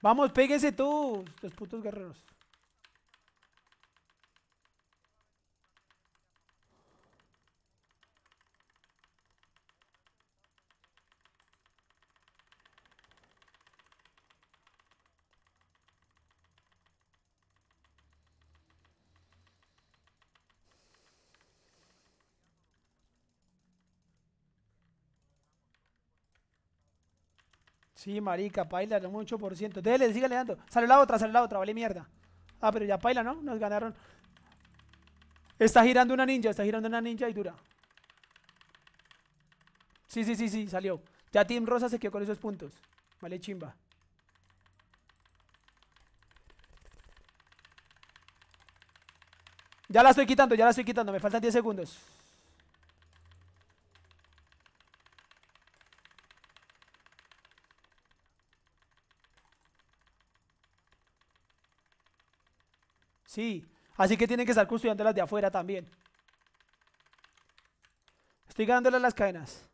Vamos, péguese tú, los putos guerreros. Sí, marica, paila, mucho 8%. sigue le dando. Sale la otra, sale la otra, vale mierda. Ah, pero ya paila, ¿no? Nos ganaron. Está girando una ninja, está girando una ninja y dura. Sí, sí, sí, sí, salió. Ya Team Rosa se quedó con esos puntos. Vale, chimba. Ya la estoy quitando, ya la estoy quitando. Me faltan 10 segundos. Sí, así que tienen que estar custodiando las de afuera también. Estoy las cadenas.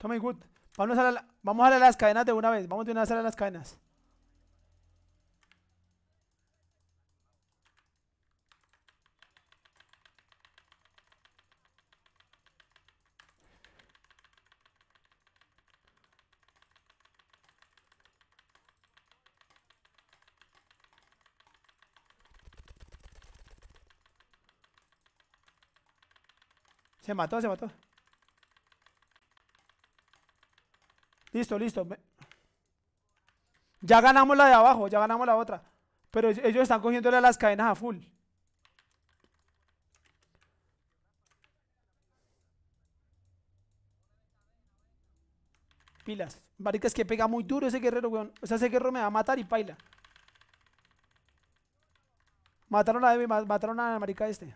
Tommy Good. Vamos a, la, las cadenas de una vez. Vamos de una a las cadenas. Se mató, se mató. Listo, listo. Ya ganamos la de abajo, ya ganamos la otra. Pero ellos están cogiéndole las cadenas a full. Pilas. Marica, es que pega muy duro ese guerrero, weón. O sea, ese guerrero me va a matar y paila. Mataron a la mataron a Marica este.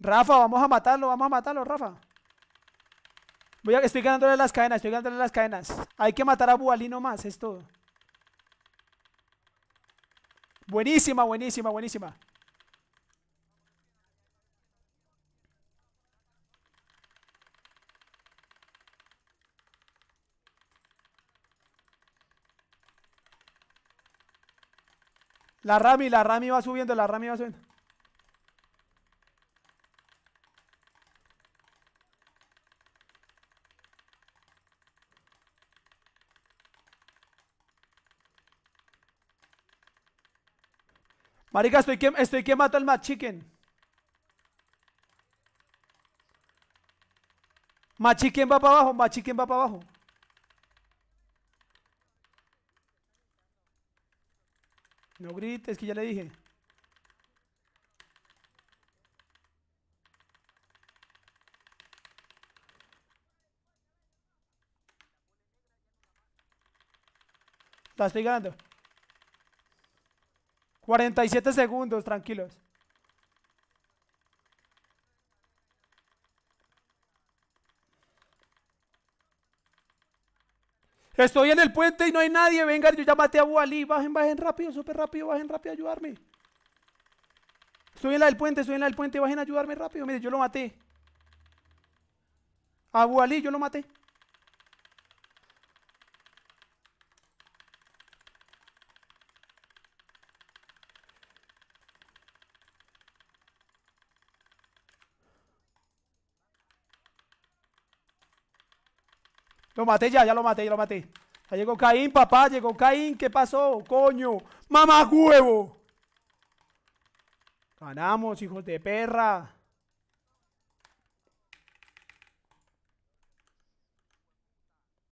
Rafa, vamos a matarlo, vamos a matarlo, Rafa. Voy a, estoy ganándole las cadenas, estoy ganándole las cadenas. Hay que matar a Bualí nomás, es todo. Buenísima, buenísima, buenísima. La Rami, la Rami va subiendo, la Rami va subiendo. Marica, estoy que, estoy que mata el machiquen. Chicken. va para abajo, Machiquen va para abajo. No grites, que ya le dije. ¿Estás estoy 47 segundos, tranquilos. Estoy en el puente y no hay nadie. Venga, yo ya maté a Bualí. Bajen, bajen rápido, súper rápido, bajen rápido, ayudarme. Estoy en la del puente, estoy en la del puente, bajen a ayudarme rápido. Mire, yo lo maté. A Bualí yo lo maté. Lo maté ya, ya lo maté, ya lo maté. Ya llegó Caín, papá, llegó Caín. ¿Qué pasó? Coño, mamá huevo. Ganamos, hijos de perra.